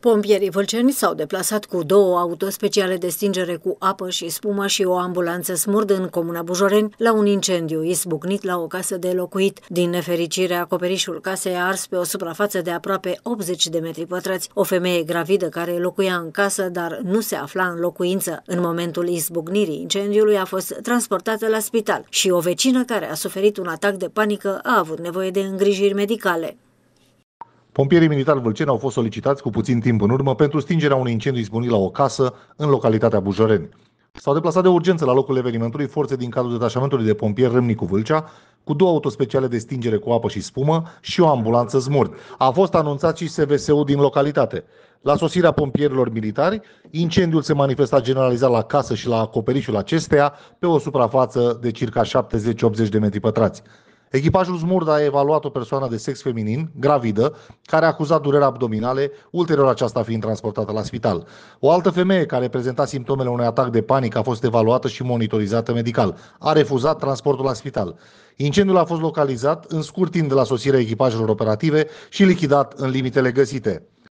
Pompierii vâlceni s-au deplasat cu două autospeciale de stingere cu apă și spumă și o ambulanță smurd în comuna Bujoreni la un incendiu izbucnit la o casă de locuit. Din nefericire, acoperișul casei a ars pe o suprafață de aproape 80 de metri pătrați. O femeie gravidă care locuia în casă, dar nu se afla în locuință. În momentul izbucnirii incendiului a fost transportată la spital și o vecină care a suferit un atac de panică a avut nevoie de îngrijiri medicale. Pompierii militari vâlceni au fost solicitați cu puțin timp în urmă pentru stingerea unui incendiu izbunit la o casă în localitatea Bujoreni. S-au deplasat de urgență la locul evenimentului forțe din cadrul detașamentului de pompieri Râmnicu Vâlcea, cu două autospeciale de stingere cu apă și spumă și o ambulanță smurt. A fost anunțat și SVSU din localitate. La sosirea pompierilor militari, incendiul se manifesta generalizat la casă și la acoperișul acesteia, pe o suprafață de circa 70-80 de metri pătrați. Echipajul Zmurda a evaluat o persoană de sex feminin, gravidă, care a acuzat dureri abdominale, ulterior aceasta fiind transportată la spital. O altă femeie care prezenta simptomele unui atac de panică a fost evaluată și monitorizată medical. A refuzat transportul la spital. Incendiul a fost localizat în scurt timp de la sosirea echipajelor operative și lichidat în limitele găsite.